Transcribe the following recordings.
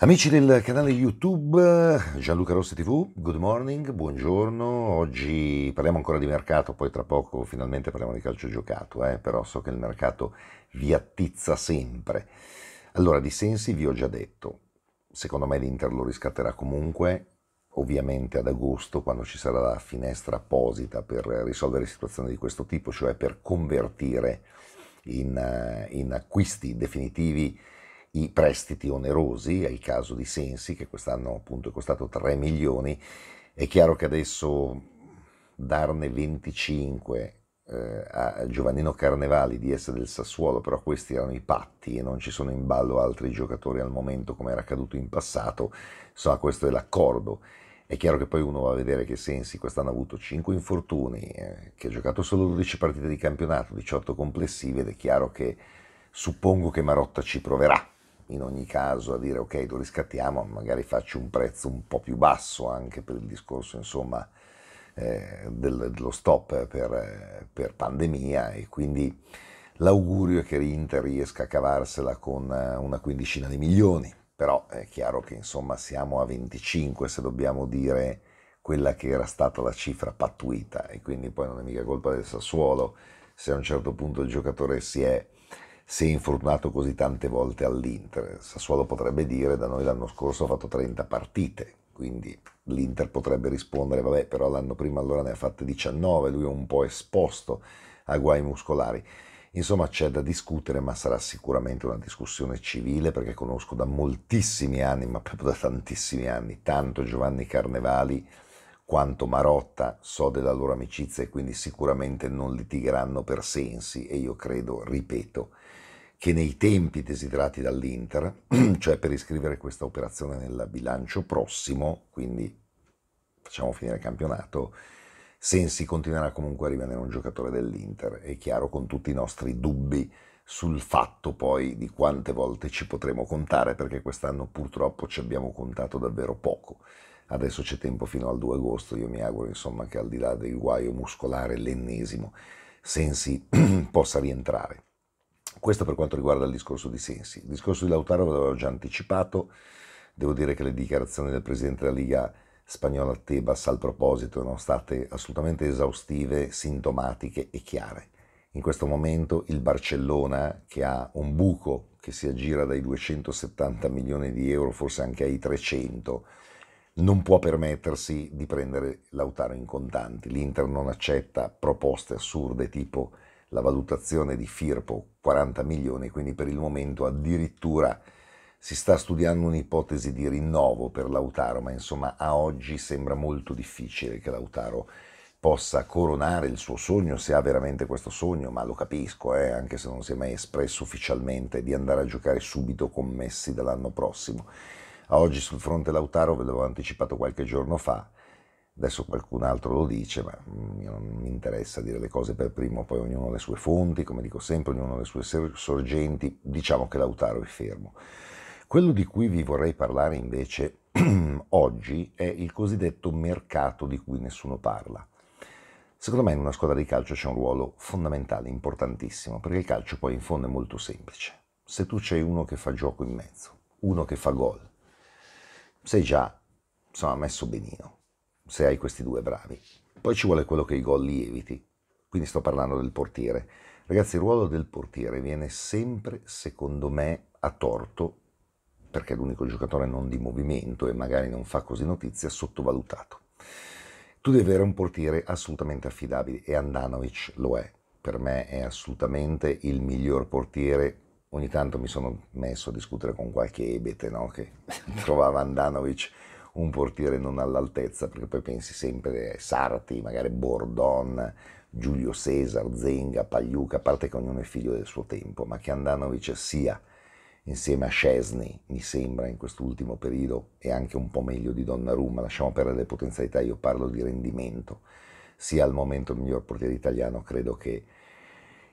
Amici del canale YouTube Gianluca Rossi TV, good morning, buongiorno. Oggi parliamo ancora di mercato, poi tra poco finalmente parliamo di calcio giocato, eh? però so che il mercato vi attizza sempre. Allora, di Sensi vi ho già detto, secondo me l'Inter lo riscatterà comunque, ovviamente ad agosto quando ci sarà la finestra apposita per risolvere situazioni di questo tipo, cioè per convertire in, eh, in acquisti definitivi i prestiti onerosi, è il caso di Sensi che quest'anno appunto è costato 3 milioni, è chiaro che adesso darne 25 eh, a Giovannino Carnevali di essere del Sassuolo, però questi erano i patti e non ci sono in ballo altri giocatori al momento come era accaduto in passato, insomma questo è l'accordo. È chiaro che poi uno va a vedere che Sensi quest'anno ha avuto 5 infortuni, eh, che ha giocato solo 12 partite di campionato, 18 complessive ed è chiaro che suppongo che Marotta ci proverà in ogni caso a dire ok lo riscattiamo, magari faccio un prezzo un po' più basso anche per il discorso insomma eh, del, dello stop per, per, pandemia e quindi l'augurio è che l'Inter riesca a cavarsela con eh, una quindicina di milioni, però è chiaro che insomma siamo a 25 se dobbiamo dire quella che era stata la cifra pattuita e quindi poi non è mica colpa del Sassuolo se a un certo punto il giocatore si è si è infortunato così tante volte all'Inter. Sassuolo potrebbe dire da noi l'anno scorso ha fatto 30 partite, quindi l'Inter potrebbe rispondere vabbè però l'anno prima allora ne ha fatte 19, lui è un po' esposto a guai muscolari. Insomma c'è da discutere, ma sarà sicuramente una discussione civile perché conosco da moltissimi anni, ma proprio da tantissimi anni, tanto Giovanni Carnevali, quanto Marotta so della loro amicizia e quindi sicuramente non litigheranno per sensi e io credo, ripeto, che nei tempi desiderati dall'Inter, cioè per iscrivere questa operazione nel bilancio prossimo, quindi facciamo finire il campionato, Sensi continuerà comunque a rimanere un giocatore dell'Inter, è chiaro con tutti i nostri dubbi sul fatto poi di quante volte ci potremo contare, perché quest'anno purtroppo ci abbiamo contato davvero poco adesso c'è tempo fino al 2 agosto, io mi auguro insomma, che al di là del guaio muscolare l'ennesimo, Sensi possa rientrare. Questo per quanto riguarda il discorso di Sensi. Il discorso di Lautaro ve l'avevo già anticipato, devo dire che le dichiarazioni del Presidente della Liga spagnola Tebas al proposito erano state assolutamente esaustive, sintomatiche e chiare. In questo momento il Barcellona, che ha un buco che si aggira dai 270 milioni di euro, forse anche ai 300, non può permettersi di prendere Lautaro in contanti. L'Inter non accetta proposte assurde tipo la valutazione di Firpo 40 milioni, quindi per il momento addirittura si sta studiando un'ipotesi di rinnovo per Lautaro, ma insomma a oggi sembra molto difficile che Lautaro possa coronare il suo sogno, se ha veramente questo sogno, ma lo capisco, eh, anche se non si è mai espresso ufficialmente, di andare a giocare subito con Messi dall'anno prossimo oggi sul fronte Lautaro ve l'avevo anticipato qualche giorno fa, adesso qualcun altro lo dice, ma mm, non mi interessa dire le cose per primo, poi ognuno ha le sue fonti, come dico sempre, ognuno ha le sue sorgenti, diciamo che Lautaro è fermo. Quello di cui vi vorrei parlare invece oggi è il cosiddetto mercato di cui nessuno parla. Secondo me in una squadra di calcio c'è un ruolo fondamentale, importantissimo, perché il calcio poi in fondo è molto semplice. Se tu c'è uno che fa gioco in mezzo, uno che fa gol, sei già insomma, messo benino, se hai questi due bravi. Poi ci vuole quello che i gol li eviti, quindi sto parlando del portiere. Ragazzi, il ruolo del portiere viene sempre, secondo me, a torto, perché è l'unico giocatore non di movimento e magari non fa così notizia, sottovalutato. Tu devi avere un portiere assolutamente affidabile e Andanovic lo è. Per me è assolutamente il miglior portiere ogni tanto mi sono messo a discutere con qualche ebete no? che trovava Andanovic un portiere non all'altezza, perché poi pensi sempre a eh, Sarti, magari Bordon, Giulio Cesar, Zenga, Pagliuca, a parte che ognuno è figlio del suo tempo, ma che Andanovic sia insieme a Scesni, mi sembra, in quest'ultimo periodo, e anche un po' meglio di Donnarumma, lasciamo perdere le potenzialità, io parlo di rendimento, sia al momento il miglior portiere italiano, credo che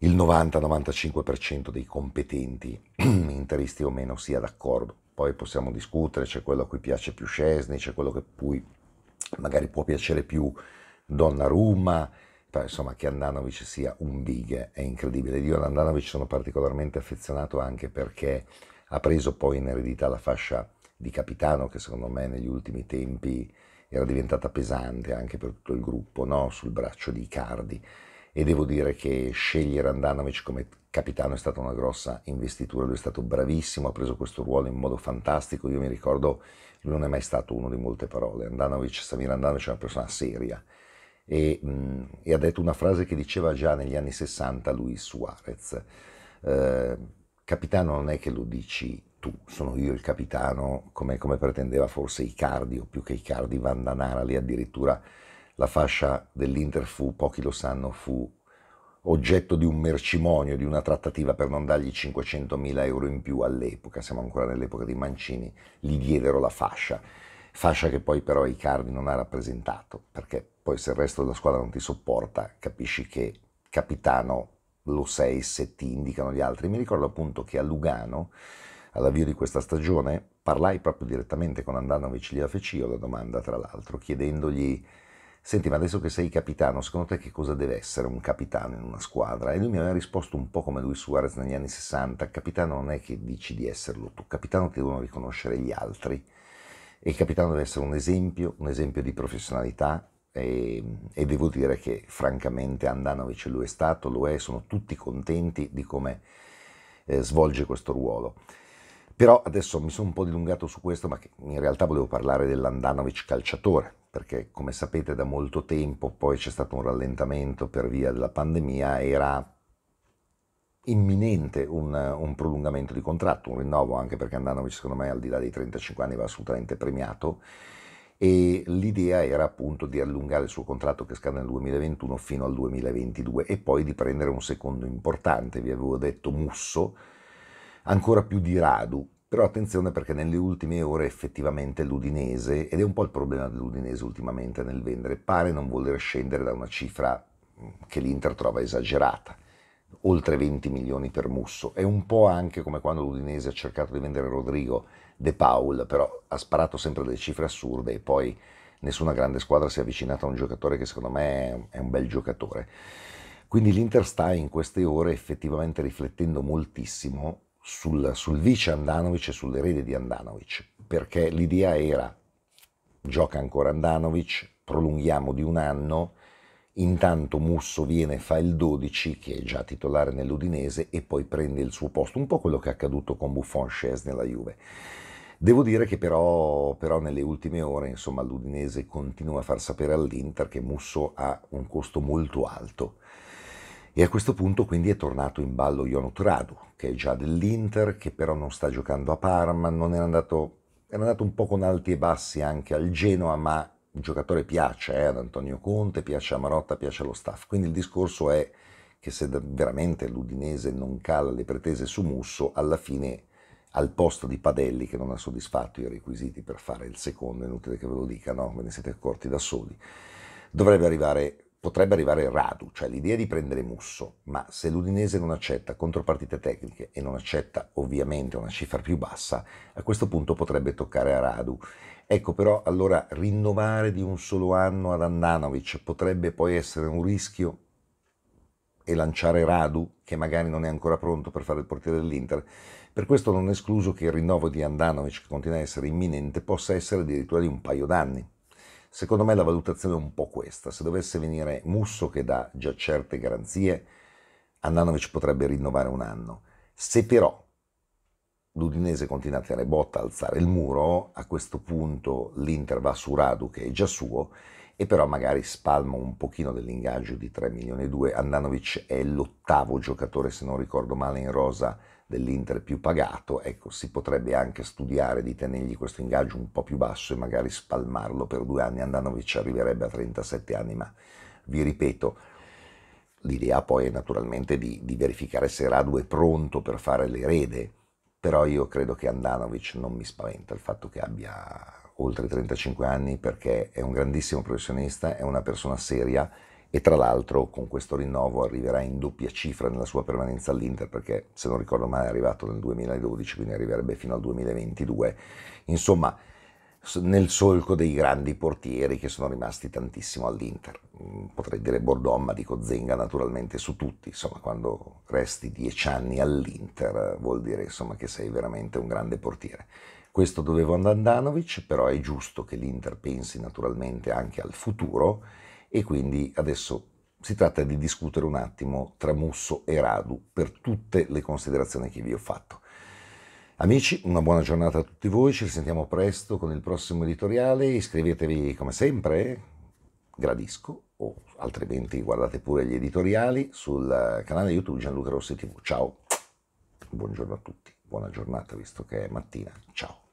il 90-95% dei competenti, interisti o meno, sia d'accordo. Poi possiamo discutere, c'è quello a cui piace più Scesni, c'è quello che poi magari può piacere più Donnarumma, però insomma che Andanovic sia un big è incredibile. Io ad Andanovic sono particolarmente affezionato anche perché ha preso poi in eredità la fascia di capitano che secondo me negli ultimi tempi era diventata pesante anche per tutto il gruppo, no? sul braccio di Icardi e devo dire che scegliere Andanovic come capitano è stata una grossa investitura, lui è stato bravissimo, ha preso questo ruolo in modo fantastico, io mi ricordo, lui non è mai stato uno di molte parole, Andanovic, Samir Andanovic è una persona seria e, mh, e ha detto una frase che diceva già negli anni 60 Luis Suarez, eh, capitano non è che lo dici tu, sono io il capitano, come, come pretendeva forse Icardi o più che Icardi, Vandanara lì addirittura la fascia dell'Inter fu, pochi lo sanno, fu oggetto di un mercimonio, di una trattativa per non dargli 500.000 euro in più all'epoca, siamo ancora nell'epoca di Mancini, gli diedero la fascia, fascia che poi però Icardi non ha rappresentato, perché poi se il resto della squadra non ti sopporta capisci che capitano lo sei se ti indicano gli altri. Mi ricordo appunto che a Lugano, all'avvio di questa stagione, parlai proprio direttamente con Andanovic, gli feci io la domanda tra l'altro, chiedendogli senti ma adesso che sei capitano, secondo te che cosa deve essere un capitano in una squadra? E lui mi aveva risposto un po' come Luis Suarez negli anni 60, capitano non è che dici di esserlo tu, capitano ti devono riconoscere gli altri e il capitano deve essere un esempio, un esempio di professionalità, e, ehm, e, devo dire che francamente Andanovic lo è stato, lo è, sono tutti contenti di come eh, svolge questo ruolo. Però adesso mi sono un po' dilungato su questo, ma in realtà volevo parlare dell'Andanovic calciatore, perché come sapete da molto tempo poi c'è stato un rallentamento per via della pandemia, era imminente un, un prolungamento di contratto, un rinnovo anche perché Andanovic secondo me al di là dei 35 anni va assolutamente premiato e l'idea era appunto di allungare il suo contratto che scade nel 2021 fino al 2022 e poi di prendere un secondo importante, vi avevo detto Musso, ancora più di Radu, però attenzione perché nelle ultime ore effettivamente l'Udinese, ed è un po' il problema dell'Udinese ultimamente nel vendere, pare non voler scendere da una cifra che l'Inter trova esagerata, oltre 20 milioni per Musso. È un po' anche come quando l'Udinese ha cercato di vendere Rodrigo De Paul, però ha sparato sempre delle cifre assurde e poi nessuna grande squadra si è avvicinata a un giocatore che secondo me è un bel giocatore. Quindi l'Inter sta in queste ore effettivamente riflettendo moltissimo sul, sul vice Andanovic e sull'erede di Andanovic, perché l'idea era gioca ancora Andanovic, prolunghiamo di un anno, intanto Musso viene, fa il 12, che è già titolare nell'Udinese, e poi prende il suo posto, un po' quello che è accaduto con Buffon Sces nella Juve. Devo dire che però, però nelle ultime ore insomma, l'Udinese continua a far sapere all'Inter che Musso ha un costo molto alto e a questo punto quindi è tornato in ballo Jonut Radu, che è già dell'Inter, che però non sta giocando a Parma, non era andato, era andato un po' con alti e bassi anche al Genoa, ma il giocatore piace eh, ad Antonio Conte, piace a Marotta, piace allo staff. Quindi il discorso è che se veramente l'Udinese non cala le pretese su Musso, alla fine al posto di Padelli che non ha soddisfatto i requisiti per fare il secondo, inutile che ve lo dica, no? ve ne siete accorti da soli, dovrebbe arrivare potrebbe arrivare il Radu, cioè l'idea di prendere Musso, ma se l'Udinese non accetta contropartite tecniche e non accetta ovviamente una cifra più bassa, a questo punto potrebbe toccare a Radu. Ecco però allora rinnovare di un solo anno ad Andanovic potrebbe poi essere un rischio e lanciare Radu, che magari non è ancora pronto per fare il portiere dell'Inter. Per questo non è escluso che il rinnovo di Andanovic, che continua a essere imminente, possa essere addirittura di un paio d'anni. Secondo me la valutazione è un po' questa. Se dovesse venire Musso che dà già certe garanzie, Andanovic potrebbe rinnovare un anno. Se però l'Udinese continua a tenere botta, a alzare il muro, a questo punto l'Inter va su Radu che è già suo e però magari spalmo un pochino dell'ingaggio di 3 milioni e 2. Andanovic è l'ottavo giocatore, se non ricordo male, in rosa dell'Inter più pagato, ecco, si potrebbe anche studiare di tenergli questo ingaggio un po' più basso e magari spalmarlo per due anni, Andanovic arriverebbe a 37 anni, ma vi ripeto, l'idea poi è naturalmente di, di verificare se Radu è pronto per fare l'erede, però io credo che Andanovic non mi spaventa il fatto che abbia oltre 35 anni perché è un grandissimo professionista, è una persona seria e tra l'altro con questo rinnovo arriverà in doppia cifra nella sua permanenza all'Inter perché se non ricordo male è arrivato nel 2012 quindi arriverebbe fino al 2022 insomma nel solco dei grandi portieri che sono rimasti tantissimo all'Inter mm, potrei dire Bordom ma dico Zenga naturalmente su tutti insomma quando resti dieci anni all'Inter vuol dire insomma che sei veramente un grande portiere questo doveva Andanovic, però è giusto che l'Inter pensi naturalmente anche al futuro e quindi adesso si tratta di discutere un attimo tra Musso e Radu per tutte le considerazioni che vi ho fatto. Amici, una buona giornata a tutti voi, ci risentiamo presto con il prossimo editoriale, iscrivetevi come sempre, gradisco, o altrimenti guardate pure gli editoriali sul canale YouTube Gianluca Rossi TV. Ciao, buongiorno a tutti, buona giornata visto che è mattina, ciao.